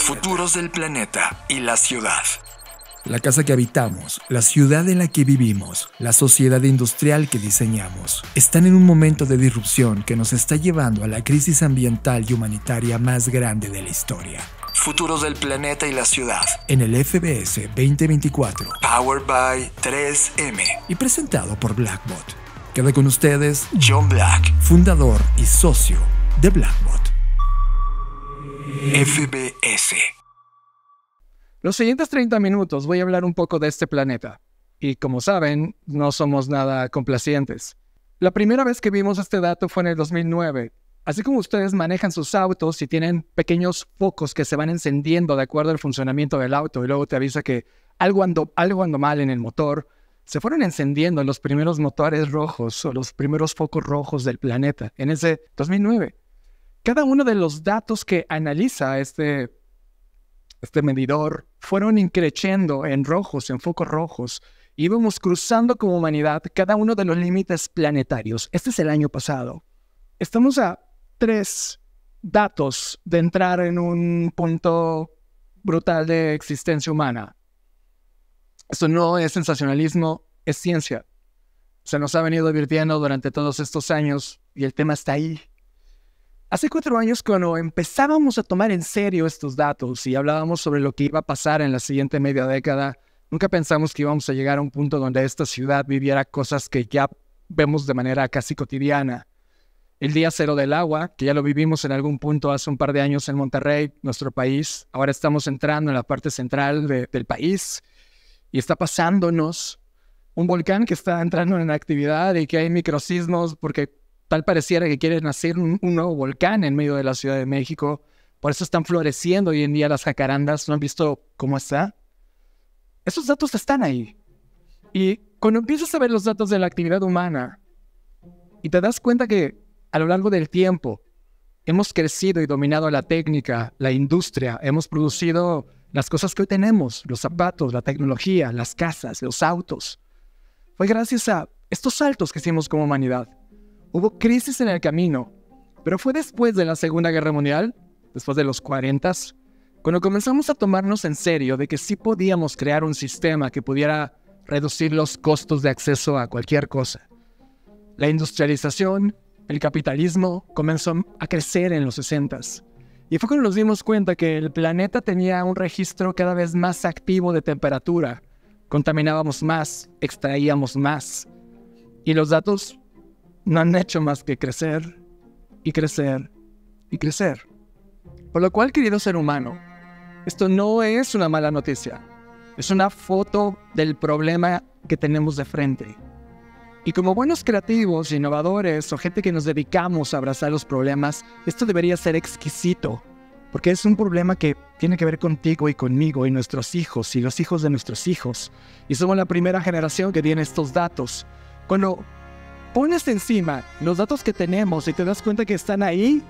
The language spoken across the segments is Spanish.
Futuros del planeta y la ciudad. La casa que habitamos, la ciudad en la que vivimos, la sociedad industrial que diseñamos, están en un momento de disrupción que nos está llevando a la crisis ambiental y humanitaria más grande de la historia. Futuros del planeta y la ciudad. En el FBS 2024. Powered by 3M. Y presentado por Blackbot. Queda con ustedes John Black, fundador y socio de Blackbot. FBS. Los siguientes 30 minutos voy a hablar un poco de este planeta. Y como saben, no somos nada complacientes. La primera vez que vimos este dato fue en el 2009. Así como ustedes manejan sus autos y tienen pequeños focos que se van encendiendo de acuerdo al funcionamiento del auto y luego te avisa que algo andó, algo ando mal en el motor, se fueron encendiendo los primeros motores rojos o los primeros focos rojos del planeta en ese 2009. Cada uno de los datos que analiza este, este, medidor fueron increciendo en rojos, en focos rojos. Íbamos cruzando como humanidad cada uno de los límites planetarios. Este es el año pasado. Estamos a tres datos de entrar en un punto brutal de existencia humana. Esto no es sensacionalismo, es ciencia. Se nos ha venido advirtiendo durante todos estos años y el tema está ahí. Hace cuatro años, cuando empezábamos a tomar en serio estos datos y hablábamos sobre lo que iba a pasar en la siguiente media década, nunca pensamos que íbamos a llegar a un punto donde esta ciudad viviera cosas que ya vemos de manera casi cotidiana. El día cero del agua, que ya lo vivimos en algún punto hace un par de años en Monterrey, nuestro país. Ahora estamos entrando en la parte central del país y está pasándonos un volcán que está entrando en actividad y que hay microsismos porque Tal pareciera que quiere nacer un, nuevo volcán en medio de la Ciudad de México. Por eso están floreciendo hoy en día las jacarandas. ¿No han visto cómo está? Esos datos están ahí. Y cuando empiezas a ver los datos de la actividad humana y te das cuenta que a lo largo del tiempo hemos crecido y dominado la técnica, la industria, hemos producido las cosas que hoy tenemos, los zapatos, la tecnología, las casas, los autos. Fue gracias a estos saltos que hicimos como humanidad. Hubo crisis en el camino, pero fue después de la Segunda Guerra Mundial, después de los 40, cuando comenzamos a tomarnos en serio de que sí podíamos crear un sistema que pudiera reducir los costos de acceso a cualquier cosa. La industrialización, el capitalismo comenzó a crecer en los 60 y fue cuando nos dimos cuenta que el planeta tenía un registro cada vez más activo de temperatura. Contaminábamos más, extraíamos más. Y los datos no han hecho más que crecer y crecer y crecer. Por lo cual, querido ser humano, esto no es una mala noticia. Es una foto del problema que tenemos de frente. Y como buenos creativos, innovadores o gente que nos dedicamos a abrazar los problemas, esto debería ser exquisito, porque es un problema que tiene que ver contigo y conmigo y nuestros hijos y los hijos de nuestros hijos. Y somos la primera generación que tiene estos datos. Cuando pones encima los datos que tenemos y te das cuenta que están ahí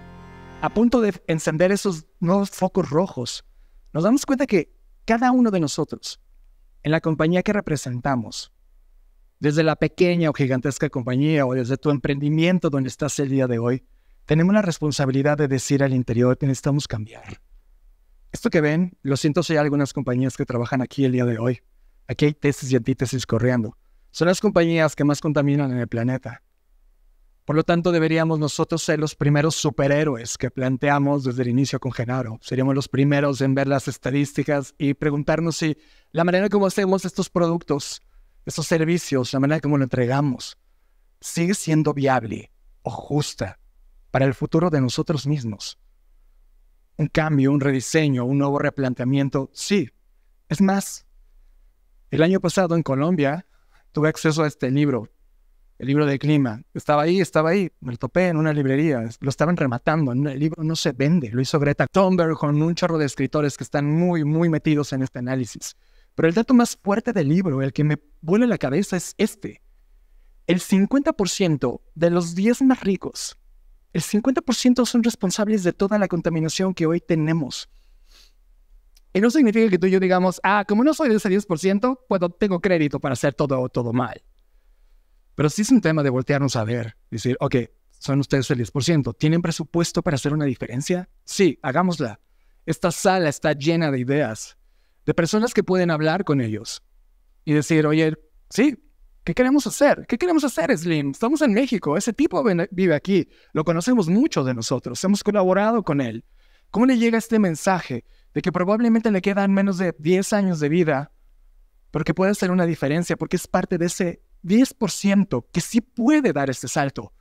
a punto de encender esos nuevos focos rojos, nos damos cuenta que cada uno de nosotros, en la compañía que representamos, desde la pequeña o gigantesca compañía o desde tu emprendimiento donde estás el día de hoy, tenemos la responsabilidad de decir al interior que necesitamos cambiar. Esto que ven, lo siento si hay algunas compañías que trabajan aquí el día de hoy. Aquí hay tesis y antítesis corriendo. Son las compañías que más contaminan en el planeta. Por lo tanto, deberíamos nosotros ser los primeros superhéroes que planteamos desde el inicio con Genaro. Seríamos los primeros en ver las estadísticas y preguntarnos si la manera como hacemos estos productos, estos servicios, la manera como lo entregamos, sigue siendo viable o justa para el futuro de nosotros mismos. Un cambio, un rediseño, un nuevo replanteamiento, sí. Es más, el año pasado en Colombia tuve acceso a este libro, el libro de clima. Estaba ahí, estaba ahí, me topé en una librería, lo estaban rematando, el libro no se vende, lo hizo Greta Thunberg con un chorro de escritores que están muy, muy metidos en este análisis. Pero el dato más fuerte del libro, el que me vuela la cabeza, es este. El 50% de los 10 más ricos, el 50% son responsables de toda la contaminación que hoy tenemos. Y no significa que tú y yo digamos, ah, como no soy de ese 10%, puedo tengo crédito para hacer todo, todo mal. Pero sí es un tema de voltearnos a ver, decir, ok, son ustedes el 10%, ¿tienen presupuesto para hacer una diferencia? Sí, hagámosla. Esta sala está llena de ideas, de personas que pueden hablar con ellos y decir, oye, sí, ¿qué queremos hacer? ¿Qué queremos hacer, Slim? Estamos en México, ese tipo vive aquí, lo conocemos mucho de nosotros, hemos colaborado con él. ¿Cómo le llega este mensaje de que probablemente le quedan menos de 10 años de vida, Porque puede hacer una diferencia porque es parte de ese 10% que sí puede dar este salto?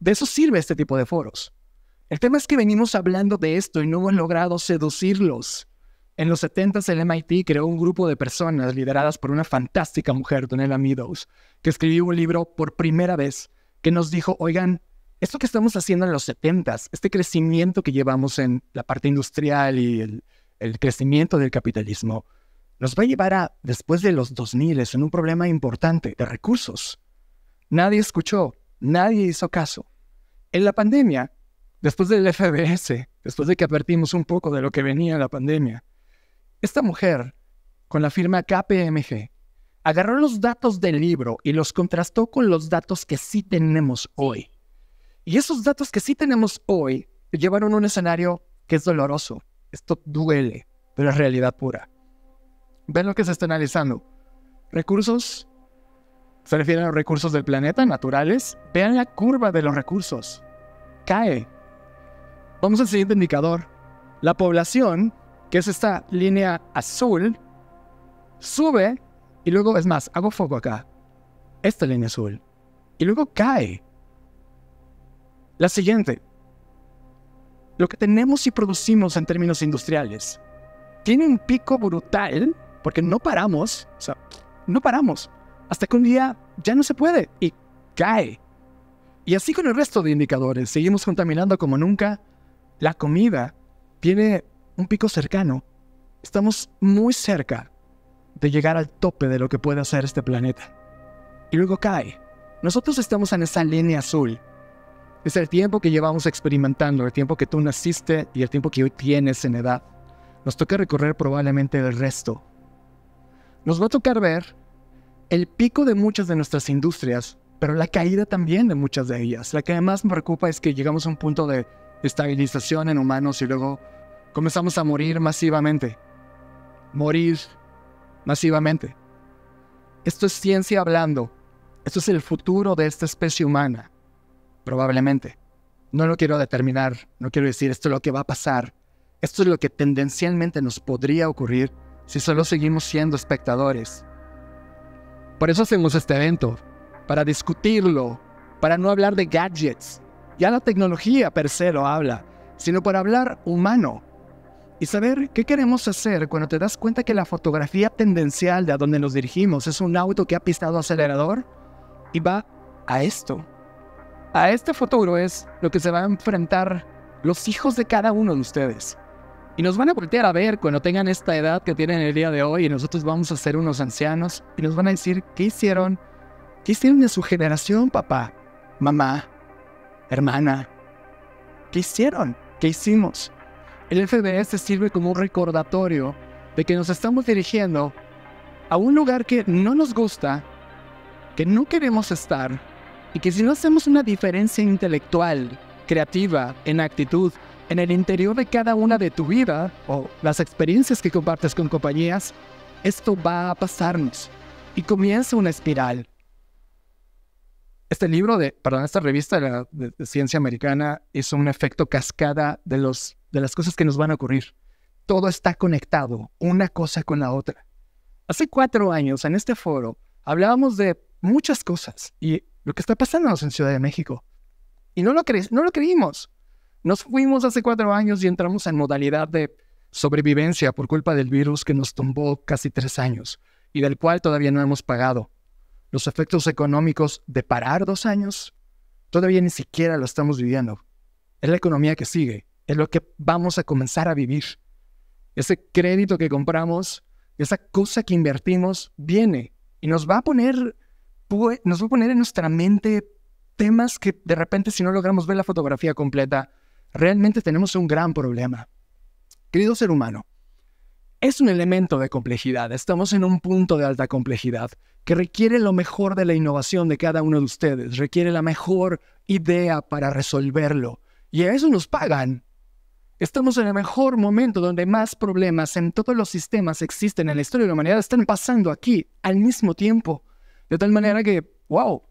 De eso sirve este tipo de foros. El tema es que venimos hablando de esto y no hemos logrado seducirlos. En los 70 s el MIT creó un grupo de personas lideradas por una fantástica mujer, Donella Meadows, que escribió un libro por primera vez que nos dijo, oigan, esto que estamos haciendo en los 70, este crecimiento que llevamos en la parte industrial y el, el crecimiento del capitalismo, nos va a llevar a, después de los 2000, en un problema importante de recursos. Nadie escuchó, nadie hizo caso. En la pandemia, después del FBS, después de que advertimos un poco de lo que venía la pandemia, esta mujer, con la firma KPMG, agarró los datos del libro y los contrastó con los datos que sí tenemos hoy. Y esos datos que sí tenemos hoy llevaron a un escenario que es doloroso. Esto duele, pero es realidad pura. Ven lo que se está analizando. Recursos, se refieren a los recursos del planeta, naturales. Vean la curva de los recursos. Cae. Vamos al siguiente indicador. La población, que es esta línea azul, sube y luego, es más, hago foco acá. Esta línea azul. Y luego cae. La siguiente, lo que tenemos y producimos en términos industriales tiene un pico brutal porque no paramos, o sea, no paramos, hasta que un día ya no se puede y cae. Y así con el resto de indicadores, seguimos contaminando como nunca. La comida tiene un pico cercano. Estamos muy cerca de llegar al tope de lo que puede hacer este planeta. Y luego cae. Nosotros estamos en esa línea azul es el tiempo que llevamos experimentando, el tiempo que tú naciste y el tiempo que hoy tienes en edad. Nos toca recorrer probablemente el resto. Nos va a tocar ver el pico de muchas de nuestras industrias, pero la caída también de muchas de ellas. La que además me preocupa es que llegamos a un punto de estabilización en humanos y luego comenzamos a morir masivamente. Morir masivamente. Esto es ciencia hablando. Esto es el futuro de esta especie humana probablemente. No lo quiero determinar, no quiero decir esto es lo que va a pasar, esto es lo que tendencialmente nos podría ocurrir si solo seguimos siendo espectadores. Por eso hacemos este evento, para discutirlo, para no hablar de gadgets. Ya la tecnología per se lo habla, sino para hablar humano y saber qué queremos hacer cuando te das cuenta que la fotografía tendencial de a donde nos dirigimos es un auto que ha pisado acelerador y va a esto. A este futuro es lo que se va a enfrentar los hijos de cada uno de ustedes. Y nos van a voltear a ver cuando tengan esta edad que tienen el día de hoy y nosotros vamos a ser unos ancianos y nos van a decir, ¿qué hicieron? ¿Qué hicieron de su generación, papá, mamá, hermana? ¿Qué hicieron? ¿Qué hicimos? El FBS sirve como un recordatorio de que nos estamos dirigiendo a un lugar que no nos gusta, que no queremos estar, y que si no hacemos una diferencia intelectual, creativa, en actitud, en el interior de cada una de tu vida o las experiencias que compartes con compañías, esto va a pasarnos y comienza una espiral. Este libro de, perdón, esta revista de, la, ciencia americana hizo un efecto cascada de, los, de las cosas que nos van a ocurrir. Todo está conectado, una cosa con la otra. Hace cuatro años en este foro hablábamos de muchas cosas y lo que está pasando en Ciudad de México. Y no lo, no lo creímos. Nos fuimos hace cuatro años y entramos en modalidad de sobrevivencia por culpa del virus que nos tumbó casi tres años y del cual todavía no hemos pagado. Los efectos económicos de parar dos años todavía ni siquiera lo estamos viviendo. Es la economía que sigue, es lo que vamos a comenzar a vivir. Ese crédito que compramos, esa cosa que invertimos, viene y nos va a poner nos va a poner en nuestra mente temas que de repente si no logramos ver la fotografía completa, realmente tenemos un gran problema. Querido ser humano, es un elemento de complejidad, estamos en un punto de alta complejidad que requiere lo mejor de la innovación de cada uno de ustedes, requiere la mejor idea para resolverlo. Y a eso nos pagan. Estamos en el mejor momento donde más problemas en todos los sistemas existen en la historia de la humanidad están pasando aquí al mismo tiempo. De tal manera que, wow,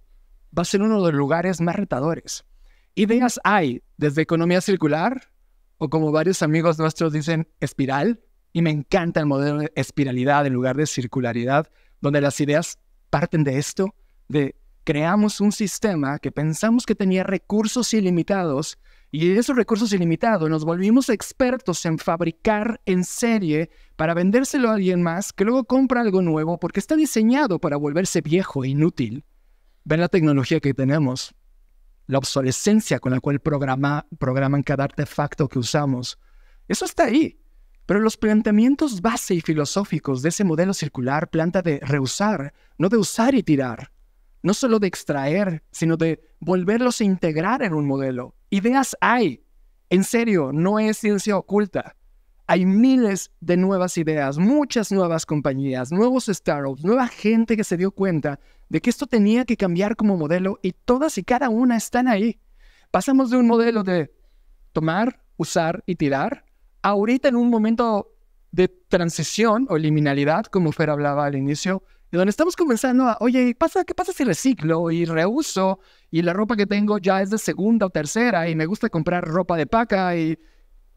va a ser uno de los lugares más retadores. Ideas hay desde economía circular, o como varios amigos nuestros dicen, espiral, y me encanta el modelo de espiralidad en lugar de circularidad, donde las ideas parten de esto, de creamos un sistema que pensamos que tenía recursos ilimitados, y de esos recursos ilimitados nos volvimos expertos en fabricar en serie para vendérselo a alguien más que luego compra algo nuevo porque está diseñado para volverse viejo e inútil. Ven la tecnología que tenemos, la obsolescencia con la cual programan cada artefacto que usamos. Eso está ahí. Pero los planteamientos base y filosóficos de ese modelo circular planta de reusar, no de usar y tirar no solo de extraer, sino de volverlos a integrar en un modelo. Ideas hay. En serio, no es ciencia oculta. Hay miles de nuevas ideas, muchas nuevas compañías, nuevos startups, nueva gente que se dio cuenta de que esto tenía que cambiar como modelo y todas y cada una están ahí. Pasamos de un modelo de tomar, usar y tirar, ahorita en un momento de transición o liminalidad, como Fer hablaba al inicio, de donde estamos comenzando a, oye, pasa, ¿qué pasa si reciclo y reuso? Y la ropa que tengo ya es de segunda o tercera y me gusta comprar ropa de paca y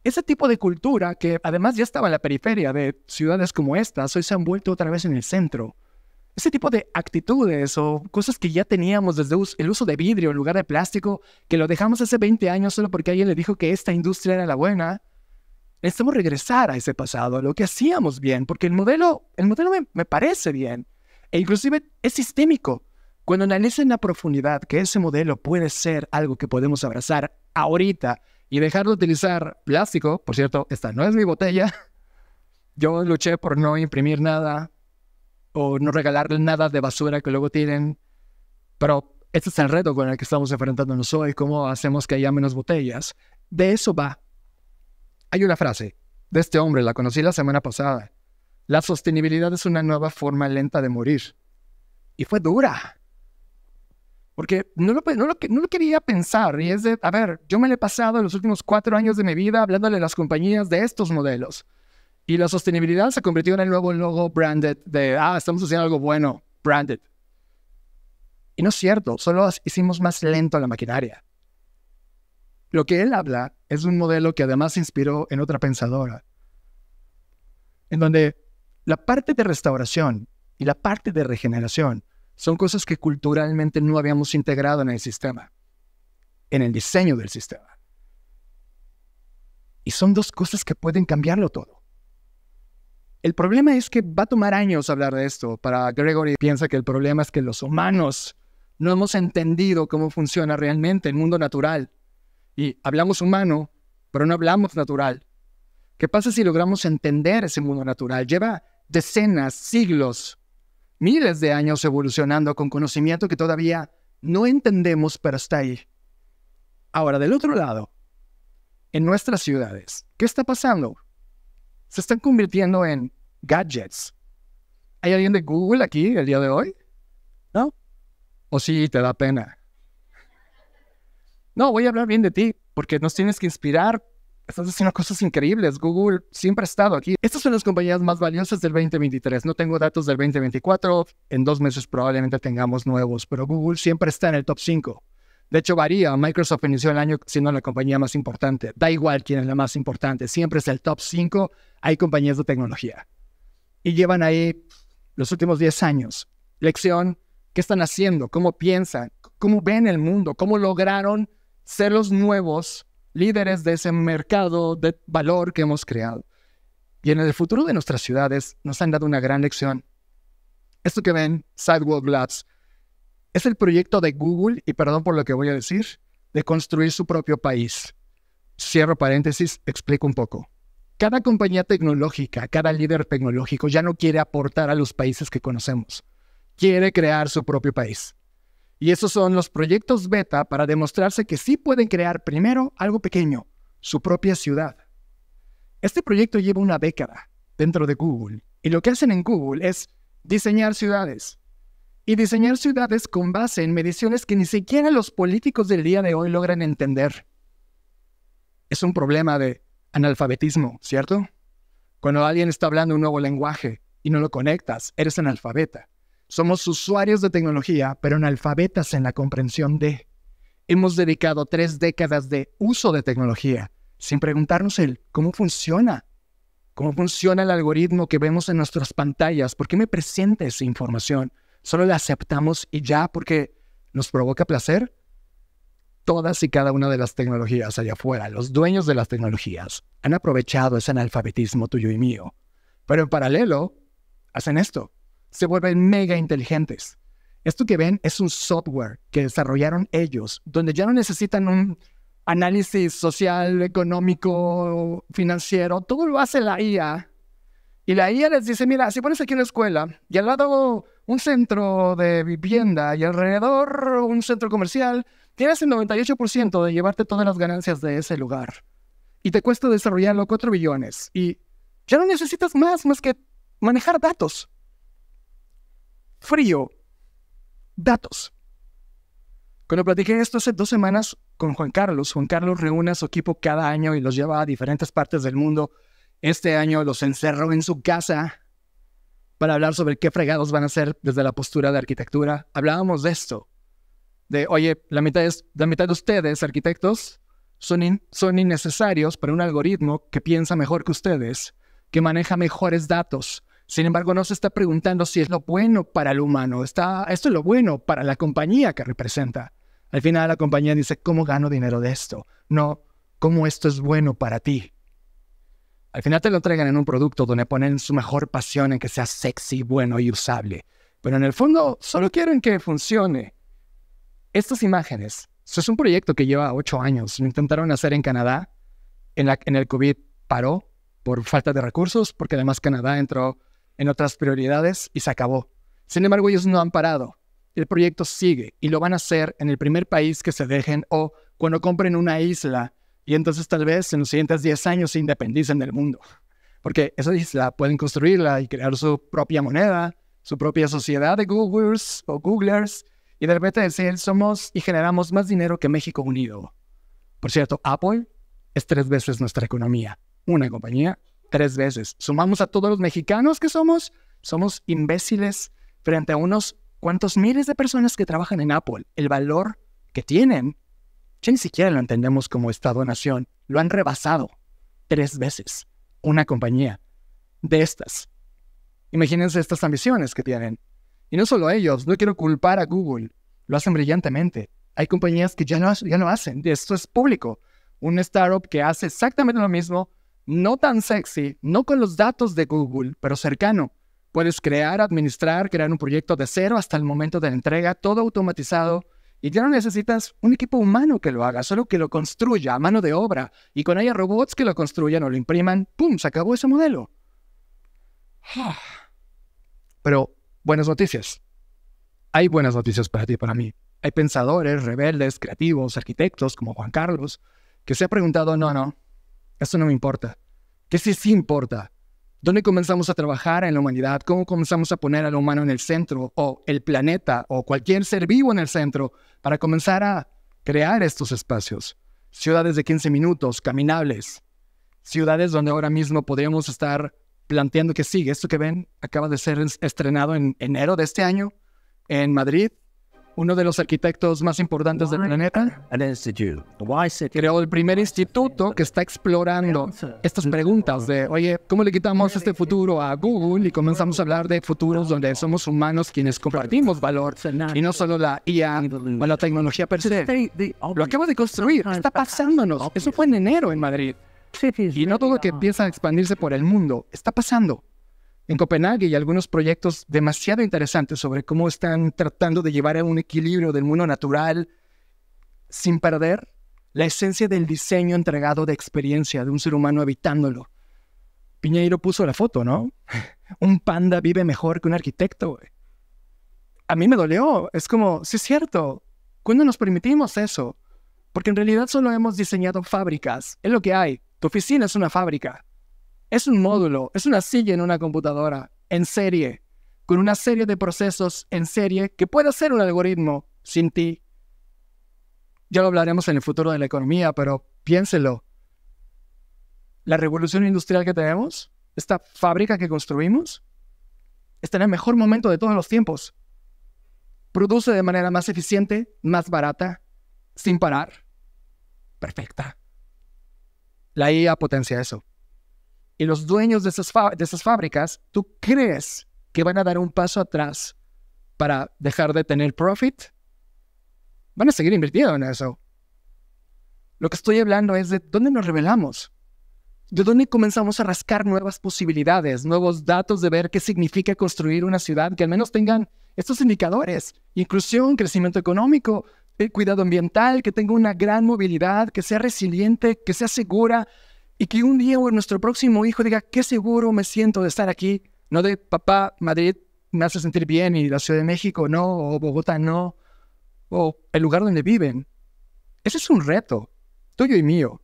ese tipo de cultura que además ya estaba en la periferia de ciudades como estas, hoy se han vuelto otra vez en el centro. Ese tipo de actitudes o cosas que ya teníamos desde el uso de vidrio en lugar de plástico, que lo dejamos hace 20 años solo porque alguien le dijo que esta industria era la buena, necesitamos regresar a ese pasado, a lo que hacíamos bien, porque el modelo, el modelo me, me parece bien. E inclusive es sistémico. Cuando analicen la profundidad que ese modelo puede ser algo que podemos abrazar ahorita y dejar de utilizar plástico, por cierto, esta no es mi botella, yo luché por no imprimir nada o no regalar nada de basura que luego tienen, pero este es el reto con el que estamos enfrentándonos hoy, cómo hacemos que haya menos botellas. De eso va. Hay una frase de este hombre, la conocí la semana pasada, la sostenibilidad es una nueva forma lenta de morir. Y fue dura. Porque no lo, quería pensar. Y es de, a ver, yo me he pasado los últimos cuatro años de mi vida hablándole a las compañías de estos modelos. Y la sostenibilidad se convirtió en el nuevo logo branded de, ah, estamos haciendo algo bueno, branded. Y no es cierto, solo hicimos más lento la maquinaria. Lo que él habla es un modelo que además se inspiró en otra pensadora, en donde la parte de restauración y la parte de regeneración son cosas que culturalmente no habíamos integrado en el sistema, en el diseño del sistema. Y son dos cosas que pueden cambiarlo todo. El problema es que va a tomar años hablar de esto. Para Gregory piensa que el problema es que los humanos no hemos entendido cómo funciona realmente el mundo natural. Y hablamos humano, pero no hablamos natural. ¿Qué pasa si logramos entender ese mundo natural? Lleva decenas, siglos, miles de años evolucionando con conocimiento que todavía no entendemos, pero está ahí. Ahora, del otro lado, en nuestras ciudades, ¿qué está pasando? Se están convirtiendo en gadgets. ¿Hay alguien de Google aquí el día de hoy? ¿No? ¿O sí te da pena? No, voy a hablar bien de ti, porque nos tienes que inspirar estás haciendo cosas increíbles. Google siempre ha estado aquí. Estas son las compañías más valiosas del 2023. No tengo datos del 2024. En dos meses probablemente tengamos nuevos, pero Google siempre está en el top 5. De hecho, varía. Microsoft inició el año siendo la compañía más importante. Da igual quién es la más importante. Siempre es el top 5. Hay compañías de tecnología. Y llevan ahí los últimos 10 años. Lección, ¿qué están haciendo? ¿Cómo piensan? ¿Cómo ven el mundo? ¿Cómo lograron ser los nuevos líderes de ese mercado de valor que hemos creado. Y en el futuro de nuestras ciudades nos han dado una gran lección. Esto que ven, Sidewalk Labs, es el proyecto de Google, y perdón por lo que voy a decir, de construir su propio país. Cierro paréntesis, explico un poco. Cada compañía tecnológica, cada líder tecnológico ya no quiere aportar a los países que conocemos. Quiere crear su propio país. Y esos son los proyectos beta para demostrarse que sí pueden crear primero algo pequeño, su propia ciudad. Este proyecto lleva una década dentro de Google y lo que hacen en Google es diseñar ciudades. Y diseñar ciudades con base en mediciones que ni siquiera los políticos del día de hoy logran entender. Es un problema de analfabetismo, ¿cierto? Cuando alguien está hablando un nuevo lenguaje y no lo conectas, eres analfabeta. Somos usuarios de tecnología, pero analfabetas en la comprensión de. Hemos dedicado tres décadas de uso de tecnología sin preguntarnos el cómo funciona, cómo funciona el algoritmo que vemos en nuestras pantallas, por qué me presenta esa información. Solo la aceptamos y ya porque nos provoca placer. Todas y cada una de las tecnologías allá afuera, los dueños de las tecnologías, han aprovechado ese analfabetismo tuyo y mío. Pero en paralelo, hacen esto se vuelven mega inteligentes. Esto que ven es un software que desarrollaron ellos, donde ya no necesitan un análisis social, económico, financiero, todo lo hace la IA. Y la IA les dice, mira, si pones aquí una escuela y al lado un centro de vivienda y alrededor un centro comercial, tienes el 98% de llevarte todas las ganancias de ese lugar. Y te cuesta desarrollarlo 4 billones. Y ya no necesitas más, más que manejar datos frío, datos. Cuando platiqué esto hace dos semanas con Juan Carlos, Juan Carlos reúne a su equipo cada año y los lleva a diferentes partes del mundo. Este año los encerró en su casa para hablar sobre qué fregados van a hacer desde la postura de arquitectura. Hablábamos de esto, de, oye, la mitad, de ustedes, arquitectos, son innecesarios para un algoritmo que piensa mejor que ustedes, que maneja mejores datos, sin embargo, no se está preguntando si es lo bueno para el humano, está, esto es lo bueno para la compañía que representa. Al final la compañía dice, ¿cómo gano dinero de esto? No, ¿cómo esto es bueno para ti? Al final te lo traigan en un producto donde ponen su mejor pasión en que sea sexy, bueno y usable. Pero en el fondo solo quieren que funcione. Estas imágenes, eso es un proyecto que lleva ocho años. Lo intentaron hacer en Canadá. En, en el COVID paró por falta de recursos, porque además Canadá entró en otras prioridades y se acabó. Sin embargo, ellos no han parado. El proyecto sigue y lo van a hacer en el primer país que se dejen o cuando compren una isla y entonces tal vez en los siguientes 10 años se independicen del mundo. Porque esa isla pueden construirla y crear su propia moneda, su propia sociedad de Googlers o Googlers y de repente decir somos y generamos más dinero que México unido. Por cierto, Apple es tres veces nuestra economía. Una compañía tres veces. Sumamos a todos los mexicanos que somos, somos imbéciles frente a unos cuantos miles de personas que trabajan en Apple. El valor que tienen, ya ni siquiera lo entendemos como Estado-nación. Lo han rebasado tres veces una compañía de estas. Imagínense estas ambiciones que tienen. Y no solo ellos, no quiero culpar a Google. Lo hacen brillantemente. Hay compañías que ya no, ya no hacen. Esto es público. Un startup que hace exactamente lo mismo no tan sexy, no con los datos de Google, pero cercano. Puedes crear, administrar, crear un proyecto de cero hasta el momento de la entrega, todo automatizado. Y ya no necesitas un equipo humano que lo haga, solo que lo construya a mano de obra. Y con haya robots que lo construyan o lo impriman, ¡pum! Se acabó ese modelo. Ah. Pero buenas noticias. Hay buenas noticias para ti y para mí. Hay pensadores, rebeldes, creativos, arquitectos como Juan Carlos, que se ha preguntado, no, no, eso no me importa. ¿Qué sí sí importa? ¿Dónde comenzamos a trabajar en la humanidad? ¿Cómo comenzamos a poner al humano en el centro o el planeta o cualquier ser vivo en el centro para comenzar a crear estos espacios? Ciudades de 15 minutos, caminables. Ciudades donde ahora mismo podríamos estar planteando que sigue esto que ven acaba de ser estrenado en enero de este año en Madrid uno de los arquitectos más importantes del planeta, creó el primer instituto que está explorando estas preguntas de, oye, ¿cómo le quitamos este futuro a Google y comenzamos a hablar de futuros donde somos humanos quienes compartimos valor y no solo la IA o la tecnología per se? Lo acabo de construir, está pasándonos. Eso fue en enero en Madrid. Y no todo lo que empieza a expandirse por el mundo está pasando en Copenhague y algunos proyectos demasiado interesantes sobre cómo están tratando de llevar a un equilibrio del mundo natural sin perder la esencia del diseño entregado de experiencia de un ser humano habitándolo. Piñeiro puso la foto, ¿no? Un panda vive mejor que un arquitecto. A mí me dolió. Es como, sí es cierto. ¿Cuándo nos permitimos eso? Porque en realidad solo hemos diseñado fábricas. Es lo que hay. Tu oficina es una fábrica es un módulo, es una silla en una computadora, en serie, con una serie de procesos en serie que puede ser un algoritmo sin ti. Ya lo hablaremos en el futuro de la economía, pero piénselo. La revolución industrial que tenemos, esta fábrica que construimos, está en el mejor momento de todos los tiempos. Produce de manera más eficiente, más barata, sin parar. Perfecta. La IA potencia eso y los dueños de esas, de esas fábricas, ¿tú crees que van a dar un paso atrás para dejar de tener profit? Van a seguir invirtiendo en eso. Lo que estoy hablando es de dónde nos revelamos, de dónde comenzamos a rascar nuevas posibilidades, nuevos datos de ver qué significa construir una ciudad que al menos tengan estos indicadores, inclusión, crecimiento económico, eh, cuidado ambiental, que tenga una gran movilidad, que sea resiliente, que sea segura, y que un día nuestro próximo hijo diga, qué seguro me siento de estar aquí, no de papá, Madrid me hace sentir bien y la Ciudad de México no, o Bogotá no, o el lugar donde viven. Ese es un reto, tuyo y mío.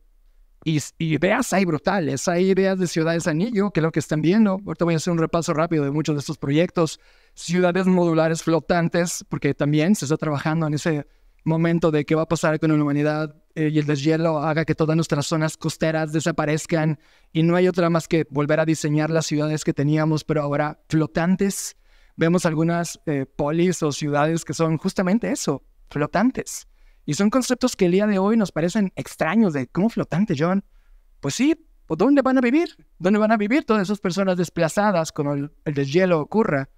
Y, y ideas hay brutales, hay ideas de ciudades anillo, que es lo que están viendo. Ahorita voy a hacer un repaso rápido de muchos de estos proyectos. Ciudades modulares flotantes, porque también se está trabajando en ese momento de qué va a pasar con la humanidad eh, y el deshielo haga que todas nuestras zonas costeras desaparezcan y no hay otra más que volver a diseñar las ciudades que teníamos, pero ahora flotantes. Vemos algunas eh, polis o ciudades que son justamente eso, flotantes. Y son conceptos que el día de hoy nos parecen extraños de cómo flotante, John. Pues sí, ¿dónde van a vivir? ¿Dónde van a vivir todas esas personas desplazadas cuando el deshielo ocurra?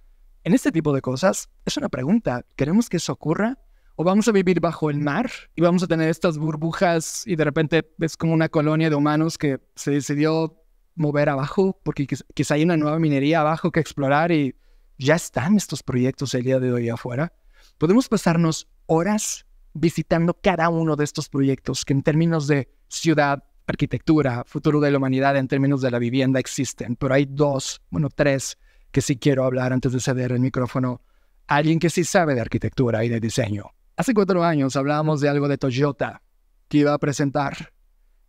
En este tipo de cosas es una pregunta. ¿Queremos que eso ocurra? o vamos a vivir bajo el mar y vamos a tener estas burbujas y de repente es como una colonia de humanos que se decidió mover abajo porque quizá hay una nueva minería abajo que explorar y ya están estos proyectos el día de hoy afuera. Podemos pasarnos horas visitando cada uno de estos proyectos que en términos de ciudad, arquitectura, futuro de la humanidad, en términos de la vivienda existen, pero hay dos, bueno, tres que sí quiero hablar antes de ceder el micrófono alguien que sí sabe de arquitectura y de diseño Hace cuatro años hablábamos de algo de Toyota que iba a presentar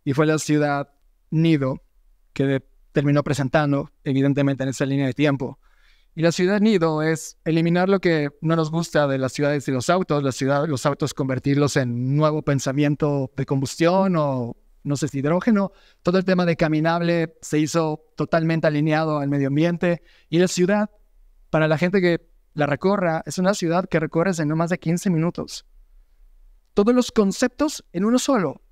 y fue la ciudad Nido que terminó presentando, evidentemente en esa línea de tiempo. Y la ciudad nido es eliminar lo que no nos gusta de las ciudades y los autos, la ciudad, los autos convertirlos en nuevo pensamiento de combustión o no sé si hidrógeno. Todo el tema de caminable se hizo totalmente alineado al medio ambiente y la ciudad para la gente que la recorra, es una ciudad que recorres en no más de 15 minutos. Todos los conceptos en uno solo,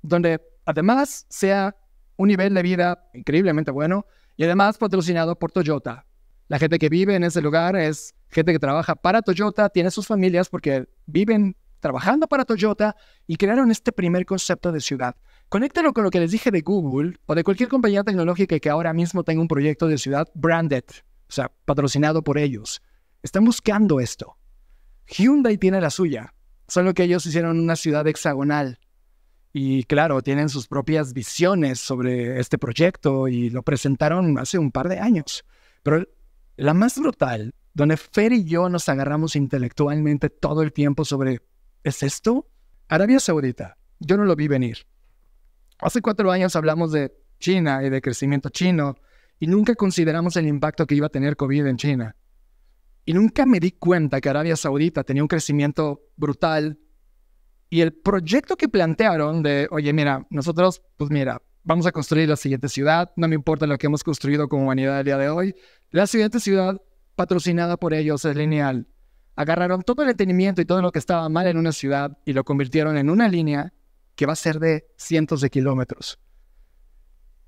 donde además sea un nivel de vida increíblemente bueno y además patrocinado por Toyota. La gente que vive en ese lugar es gente que trabaja para Toyota, tiene sus familias porque viven trabajando para Toyota y crearon este primer concepto de ciudad. Conéctalo con lo que les dije de Google o de cualquier compañía tecnológica que ahora mismo tenga un proyecto de ciudad branded, o sea, patrocinado por ellos. Están buscando esto. Hyundai tiene la suya, solo que ellos hicieron una ciudad hexagonal. Y claro, tienen sus propias visiones sobre este proyecto y lo presentaron hace un par de años. Pero la más brutal, donde Fer y yo nos agarramos intelectualmente todo el tiempo sobre, ¿es esto? Arabia Saudita, yo no lo vi venir. Hace cuatro años hablamos de China y de crecimiento chino y nunca consideramos el impacto que iba a tener COVID en China. Y nunca me di cuenta que Arabia Saudita tenía un crecimiento brutal. Y el proyecto que plantearon de, oye, mira, nosotros, pues mira, vamos a construir la siguiente ciudad, no me importa lo que hemos construido como humanidad el día de hoy, la siguiente ciudad patrocinada por ellos es lineal. Agarraron todo el entretenimiento y todo lo que estaba mal en una ciudad y lo convirtieron en una línea que va a ser de cientos de kilómetros.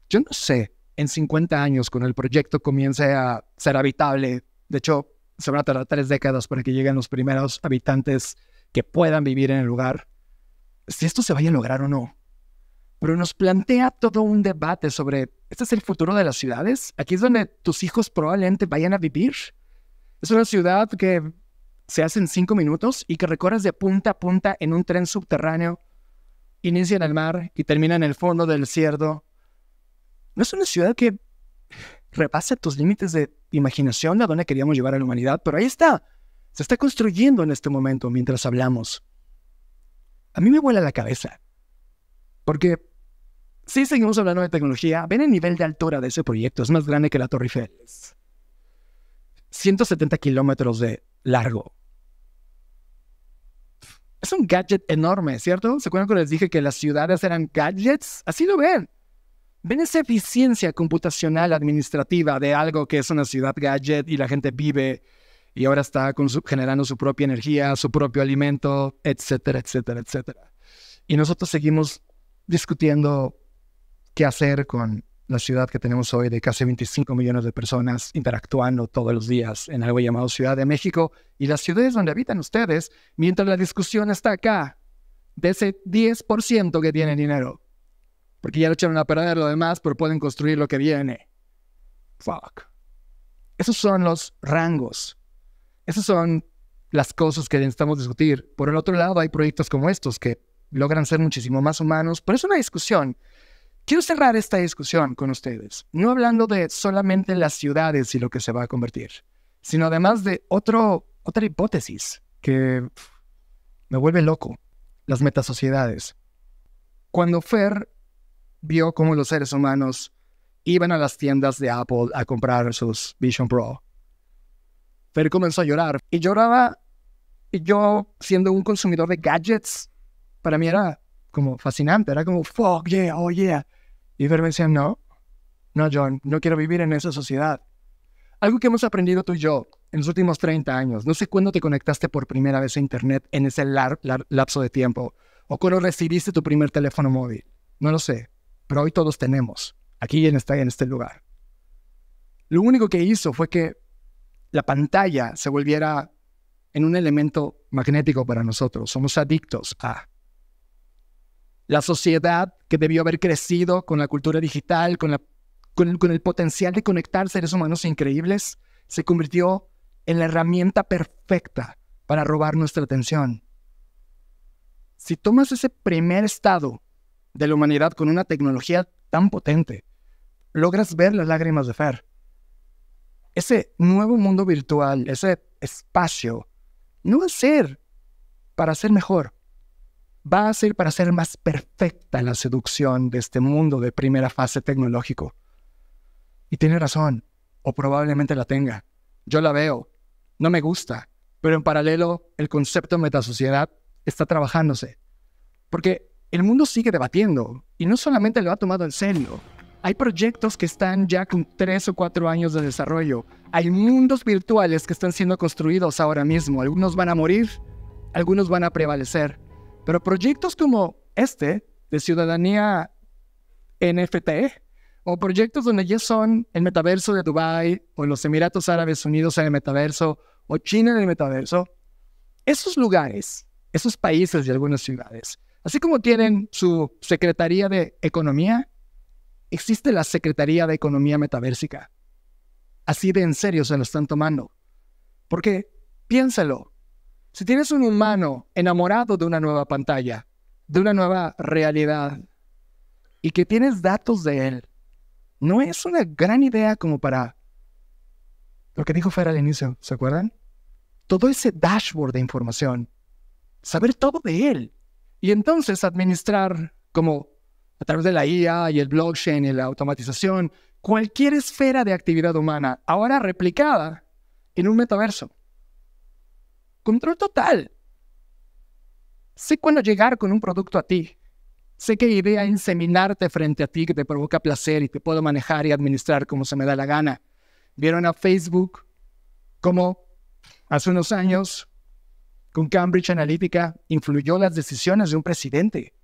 Yo no sé en 50 años cuando el proyecto comience a ser habitable. De hecho, se van a tardar tres décadas para que lleguen los primeros habitantes que puedan vivir en el lugar, si esto se vaya a lograr o no. Pero nos plantea todo un debate sobre, ¿este es el futuro de las ciudades? ¿Aquí es donde tus hijos probablemente vayan a vivir? Es una ciudad que se hace en cinco minutos y que recorres de punta a punta en un tren subterráneo, inicia en el mar y termina en el fondo del cierdo. No es una ciudad que repasa tus límites de imaginación a dónde queríamos llevar a la humanidad, pero ahí está. Se está construyendo en este momento mientras hablamos. A mí me vuela la cabeza. Porque si seguimos hablando de tecnología, ven el nivel de altura de ese proyecto. Es más grande que la Torre Eiffel. 170 kilómetros de largo. Es un gadget enorme, ¿cierto? ¿Se acuerdan cuando les dije que las ciudades eran gadgets? Así lo ven. ¿Ven esa eficiencia computacional administrativa de algo que es una ciudad gadget y la gente vive y ahora está generando su propia energía, su propio alimento, etcétera, etcétera, etcétera? Y nosotros seguimos discutiendo qué hacer con la ciudad que tenemos hoy de casi 25 millones de personas interactuando todos los días en algo llamado Ciudad de México y las ciudades donde habitan ustedes, mientras la discusión está acá, de ese 10% que tiene dinero porque ya lo echaron a perder lo demás, pero pueden construir lo que viene. Fuck. Esos son los rangos. Esas son las cosas que necesitamos discutir. Por el otro lado, hay proyectos como estos que logran ser muchísimo más humanos, pero es una discusión. Quiero cerrar esta discusión con ustedes, no hablando de solamente las ciudades y lo que se va a convertir, sino además de otro, otra hipótesis que me vuelve loco, las metasociedades. Cuando Fer vio cómo los seres humanos iban a las tiendas de Apple a comprar sus Vision Pro. Fer comenzó a llorar y lloraba. Y yo, siendo un consumidor de gadgets, para mí era como fascinante, era como, fuck yeah, oh yeah. Y Fer me decía, no, no, John, no quiero vivir en esa sociedad. Algo que hemos aprendido tú y yo en los últimos 30 años, no sé cuándo te conectaste por primera vez a Internet en ese largo lapso de tiempo, o cuándo recibiste tu primer teléfono móvil, no lo sé, pero hoy todos tenemos, aquí en este, en este lugar. Lo único que hizo fue que la pantalla se volviera en un elemento magnético para nosotros. Somos adictos a la sociedad que debió haber crecido con la cultura digital, con el potencial de conectar seres humanos increíbles, se convirtió en la herramienta perfecta para robar nuestra atención. Si tomas ese primer estado de la humanidad con una tecnología tan potente. Logras ver las lágrimas de Fer. Ese nuevo mundo virtual, ese espacio, no va a ser para ser mejor. Va a ser para ser más perfecta la seducción de este mundo de primera fase tecnológico. Y tiene razón, o probablemente la tenga. Yo la veo, no me gusta, pero en paralelo el concepto de metasociedad está trabajándose. Porque el mundo sigue debatiendo y no solamente lo ha tomado en serio. Hay proyectos que están ya con tres o cuatro años de desarrollo. Hay mundos virtuales que están siendo construidos ahora mismo. Algunos van a morir, algunos van a prevalecer. Pero proyectos como este, de ciudadanía NFT, o proyectos donde ya son el metaverso de Dubai o los Emiratos Árabes Unidos en el metaverso, o China en el metaverso, esos lugares, esos países y algunas ciudades, Así como tienen su Secretaría de Economía, existe la Secretaría de Economía Metaversica. Así de en serio se lo están tomando. Porque, piénsalo, si tienes un humano enamorado de una nueva pantalla, de una nueva realidad, y que tienes datos de él, no es una gran idea como para lo que dijo Fer al inicio, ¿se acuerdan? Todo ese dashboard de información, saber todo de él, y entonces administrar como a través de la IA y el blockchain y la automatización, cualquier esfera de actividad humana, ahora replicada en un metaverso. Control total. Sé cuándo llegar con un producto a ti. Sé qué idea inseminarte frente a ti que te provoca placer y te puedo manejar y administrar como se me da la gana. Vieron a Facebook como hace unos años un Cambridge Analytica influyó las decisiones de un presidente.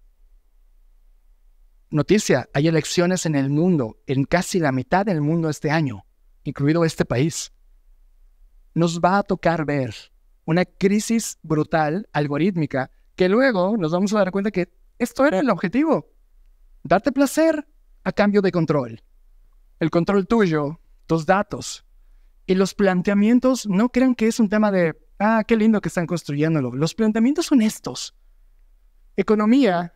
Noticia, hay elecciones en el mundo, en casi la mitad del mundo este año, incluido este país. Nos va a tocar ver una crisis brutal, algorítmica, que luego nos vamos a dar cuenta que esto era el objetivo. Darte placer a cambio de control. El control tuyo, tus datos. Y los planteamientos, no crean que es un tema de ah, qué lindo que están construyéndolo. Los planteamientos son estos. Economía,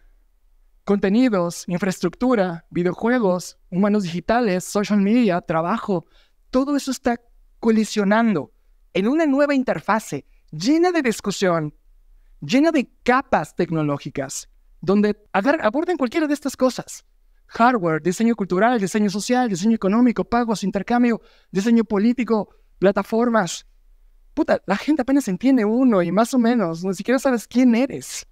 contenidos, infraestructura, videojuegos, humanos digitales, social media, trabajo. Todo eso está colisionando en una nueva interfase llena de discusión, llena de capas tecnológicas, donde aborden cualquiera de estas cosas. Hardware, diseño cultural, diseño social, diseño económico, pagos, intercambio, diseño político, plataformas, puta, la gente apenas entiende uno y más o menos, ni siquiera sabes quién eres.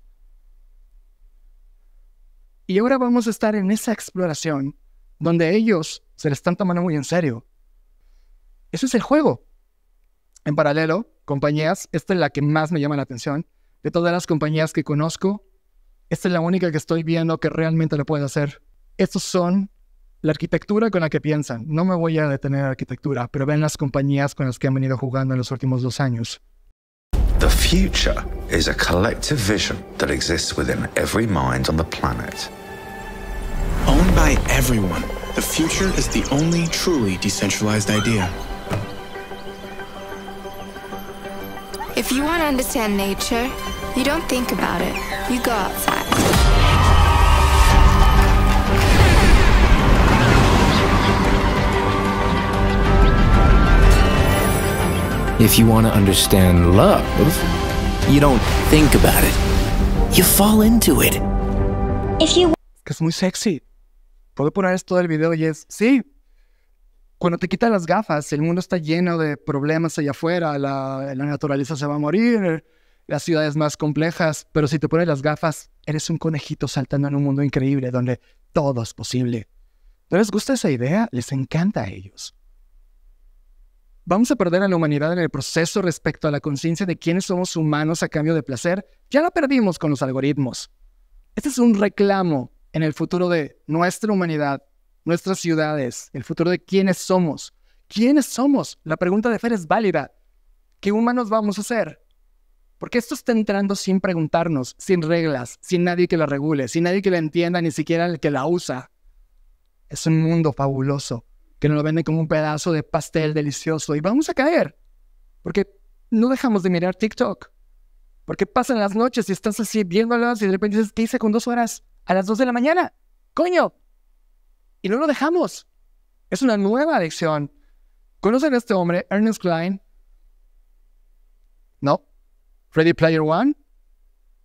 Y ahora vamos a estar en esa exploración donde ellos se les están tomando muy en serio. Eso es el juego. En paralelo, compañías, esta es la que más me llama la atención. De todas las compañías que conozco, esta es la única que estoy viendo que realmente lo puede hacer. Estos son la arquitectura con la que piensan. No me voy a detener la arquitectura, pero ven las compañías con las que han venido jugando en los últimos dos años. The future is a collective vision that exists within every mind on the planet. Owned by everyone, the future is the only truly decentralized idea. If you want to understand nature, you don't think about it. You go outside. Si you want to understand love, you don't think about it. You fall into it. es muy sexy. Puedo poner esto del video y es, sí, cuando te quitas las gafas, el mundo está lleno de problemas allá afuera, la, la, naturaleza se va a morir, las ciudades más complejas, pero si te pones las gafas, eres un conejito saltando en un mundo increíble donde todo es posible. ¿No les gusta esa idea? Les encanta a ellos vamos a perder a la humanidad en el proceso respecto a la conciencia de quiénes somos humanos a cambio de placer, ya la perdimos con los algoritmos. Este es un reclamo en el futuro de nuestra humanidad, nuestras ciudades, el futuro de quiénes somos. ¿Quiénes somos? La pregunta de Fer es válida. ¿Qué humanos vamos a ser? Porque esto está entrando sin preguntarnos, sin reglas, sin nadie que la regule, sin nadie que la entienda, ni siquiera el que la usa. Es un mundo fabuloso que nos lo venden como un pedazo de pastel delicioso y vamos a caer, porque no dejamos de mirar TikTok, porque pasan las noches y estás así viéndolas y de repente dices, ¿qué hice con dos horas? A las dos de la mañana, coño. Y no lo dejamos. Es una nueva adicción. ¿Conocen a este hombre, Ernest Klein? No. Ready Player One?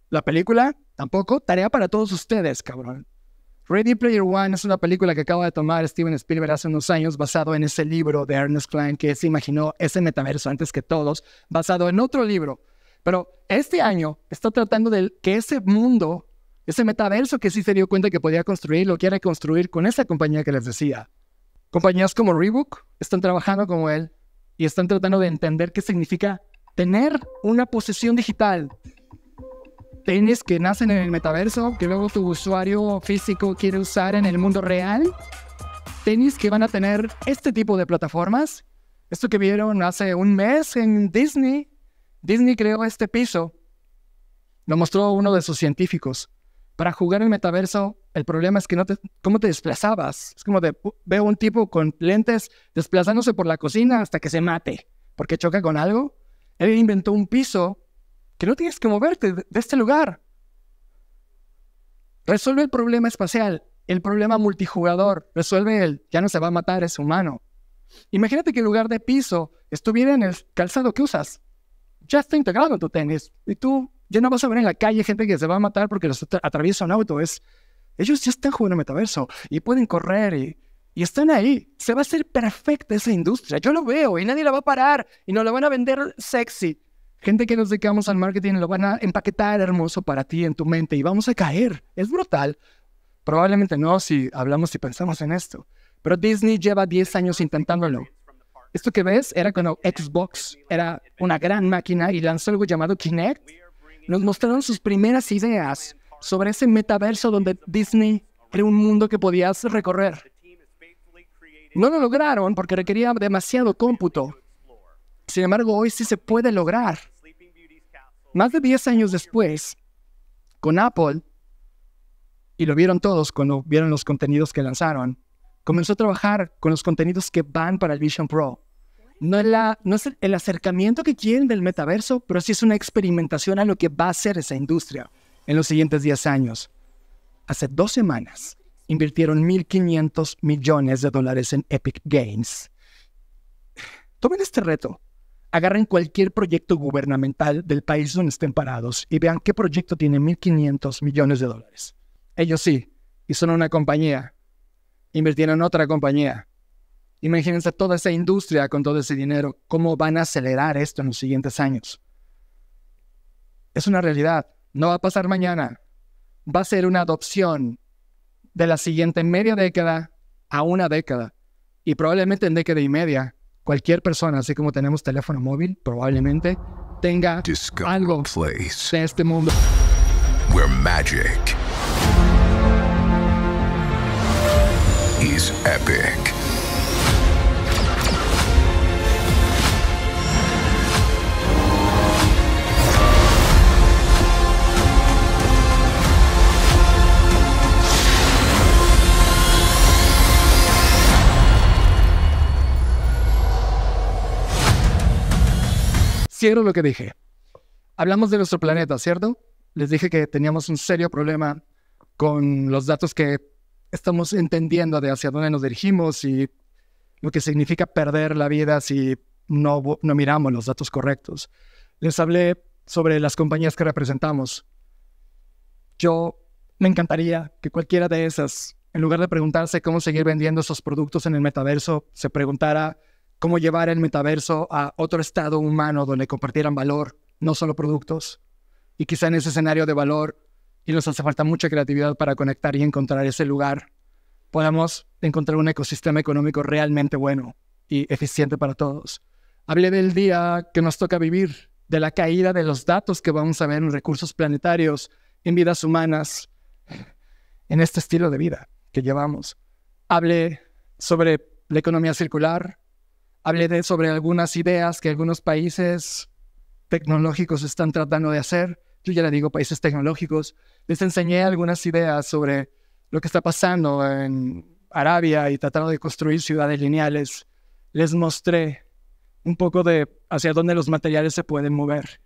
¿La película? Tampoco. Tarea para todos ustedes, cabrón. Ready Player One es una película que acaba de tomar Steven Spielberg hace unos años, basado en ese libro de Ernest Klein que se imaginó ese metaverso antes que todos, basado en otro libro. Pero este año está tratando de que ese mundo, ese metaverso que sí se dio cuenta que podía construir, lo quiera construir con esa compañía que les decía. Compañías como Reebok están trabajando como él y están tratando de entender qué significa tener una posesión digital, tenis que nacen en el metaverso, que luego tu usuario físico quiere usar en el mundo real. Tenis que van a tener este tipo de plataformas. Esto que vieron hace un mes en Disney. Disney creó este piso. Lo mostró uno de sus científicos. Para jugar el metaverso, el problema es que no te... ¿Cómo te desplazabas? Es como de... Veo un tipo con lentes desplazándose por la cocina hasta que se mate porque choca con algo. Él inventó un piso que no tienes que moverte de este lugar. Resuelve el problema espacial, el problema multijugador, resuelve el, ya no se va a matar ese humano. Imagínate que el lugar de piso estuviera en el calzado que usas. Ya está integrado en tu tenis y tú ya no vas a ver en la calle gente que se va a matar porque los atraviesa un auto. Es, ellos ya están jugando metaverso y pueden correr y, están ahí. Se va a hacer perfecta esa industria. Yo lo veo y nadie la va a parar y no la van a vender sexy gente que nos dedicamos al marketing lo van a empaquetar hermoso para ti en tu mente y vamos a caer. Es brutal. Probablemente no si hablamos y pensamos en esto. Pero Disney lleva 10 años intentándolo. Esto que ves era cuando Xbox era una gran máquina y lanzó algo llamado Kinect. Nos mostraron sus primeras ideas sobre ese metaverso donde Disney creó un mundo que podías recorrer. No lo lograron porque requería demasiado cómputo. Sin embargo, hoy sí se puede lograr. Más de 10 años después, con Apple, y lo vieron todos cuando vieron los contenidos que lanzaron, comenzó a trabajar con los contenidos que van para el Vision Pro. No es, el acercamiento que quieren del metaverso, pero sí es una experimentación a lo que va a ser esa industria en los siguientes 10 años. Hace dos semanas invirtieron 1.500 millones de dólares en Epic Games. Tomen este reto, agarren cualquier proyecto gubernamental del país donde estén parados y vean qué proyecto tiene 1.500 millones de dólares. Ellos sí, y son una compañía. Invirtieron en otra compañía. Imagínense toda esa industria con todo ese dinero, cómo van a acelerar esto en los siguientes años. Es una realidad, no va a pasar mañana. Va a ser una adopción de la siguiente media década a una década y probablemente en década y media cualquier persona, así como tenemos teléfono móvil, probablemente tenga algo en de este mundo. magic is epic. Cierro lo que dije. Hablamos de nuestro planeta, ¿cierto? Les dije que teníamos un serio problema con los datos que estamos entendiendo de hacia dónde nos dirigimos y lo que significa perder la vida si no, no miramos los datos correctos. Les hablé sobre las compañías que representamos. Yo me encantaría que cualquiera de esas, en lugar de preguntarse cómo seguir vendiendo esos productos en el metaverso, se preguntara cómo llevar el metaverso a otro estado humano donde compartieran valor, no solo productos. Y quizá en ese escenario de valor, y nos hace falta mucha creatividad para conectar y encontrar ese lugar, podamos encontrar un ecosistema económico realmente bueno y eficiente para todos. Hablé del día que nos toca vivir, de la caída de los datos que vamos a ver en recursos planetarios, en vidas humanas, en este estilo de vida que llevamos. Hablé sobre la economía circular, Hablé sobre algunas ideas que algunos países tecnológicos están tratando de hacer. Yo ya le digo países tecnológicos. Les enseñé algunas ideas sobre lo que está pasando en Arabia y tratando de construir ciudades lineales. Les mostré un poco de hacia dónde los materiales se pueden mover.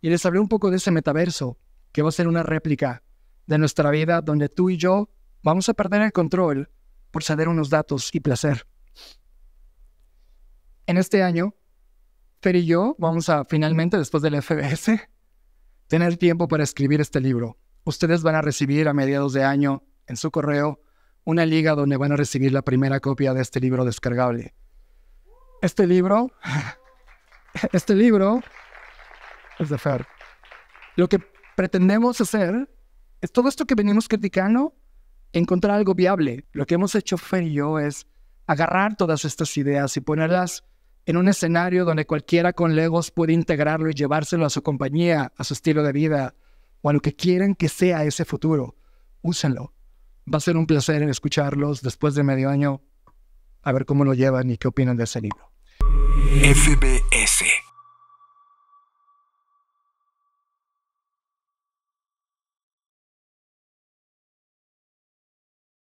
Y les hablé un poco de ese metaverso, que va a ser una réplica de nuestra vida donde tú y yo vamos a perder el control por saber unos datos y placer en este año, Fer y yo vamos a finalmente, después del FBS, tener tiempo para escribir este libro. Ustedes van a recibir a mediados de año en su correo una liga donde van a recibir la primera copia de este libro descargable. Este libro, este libro es de Fer. Lo que pretendemos hacer es todo esto que venimos criticando, encontrar algo viable. Lo que hemos hecho Fer y yo es agarrar todas estas ideas y ponerlas en un escenario donde cualquiera con Legos puede integrarlo y llevárselo a su compañía, a su estilo de vida o a lo que quieran que sea ese futuro. Úsenlo. Va a ser un placer escucharlos después de medio año, a ver cómo lo llevan y qué opinan de ese libro.